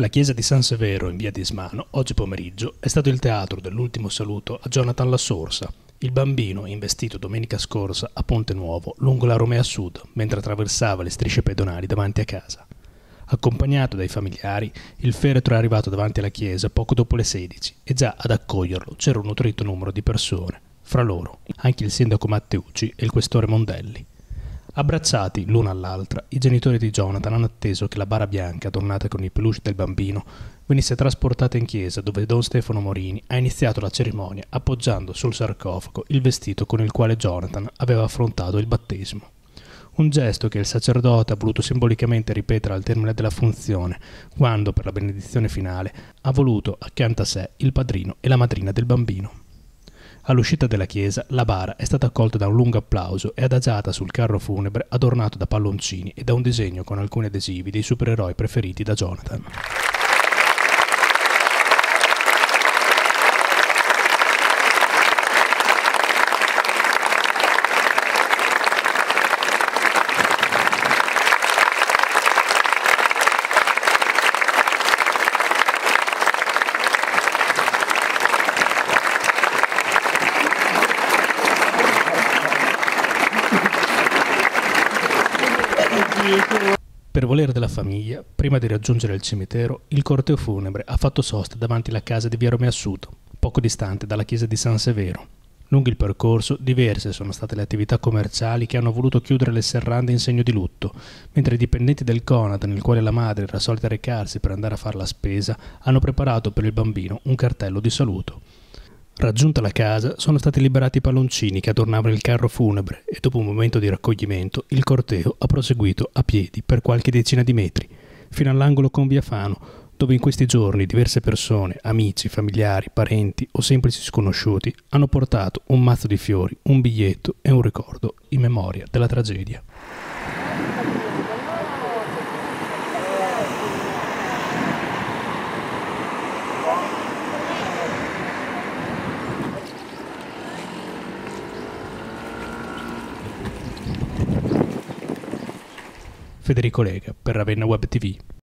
La chiesa di San Severo in via di Ismano, oggi pomeriggio, è stato il teatro dell'ultimo saluto a Jonathan La Sorsa, il bambino investito domenica scorsa a Ponte Nuovo lungo la Romea Sud mentre attraversava le strisce pedonali davanti a casa. Accompagnato dai familiari, il feretro è arrivato davanti alla chiesa poco dopo le 16 e già ad accoglierlo c'era un nutrito numero di persone, fra loro anche il sindaco Matteucci e il questore Mondelli. Abbracciati l'una all'altra, i genitori di Jonathan hanno atteso che la bara bianca, tornata con i peluche del bambino, venisse trasportata in chiesa dove Don Stefano Morini ha iniziato la cerimonia appoggiando sul sarcofago il vestito con il quale Jonathan aveva affrontato il battesimo. Un gesto che il sacerdote ha voluto simbolicamente ripetere al termine della funzione, quando, per la benedizione finale, ha voluto accanto a sé il padrino e la madrina del bambino. All'uscita della chiesa, la bara è stata accolta da un lungo applauso e adagiata sul carro funebre adornato da palloncini e da un disegno con alcuni adesivi dei supereroi preferiti da Jonathan. Per volere della famiglia, prima di raggiungere il cimitero, il corteo funebre ha fatto sosta davanti alla casa di via Romeo Assuto, poco distante dalla chiesa di San Severo. Lungo il percorso, diverse sono state le attività commerciali che hanno voluto chiudere le serrande in segno di lutto, mentre i dipendenti del Conad, nel quale la madre era solita recarsi per andare a fare la spesa, hanno preparato per il bambino un cartello di saluto. Raggiunta la casa, sono stati liberati i palloncini che adornavano il carro funebre e dopo un momento di raccoglimento il corteo ha proseguito a piedi per qualche decina di metri, fino all'angolo con via Fano, dove in questi giorni diverse persone, amici, familiari, parenti o semplici sconosciuti hanno portato un mazzo di fiori, un biglietto e un ricordo in memoria della tragedia. Federico Lega per Ravenna Web TV.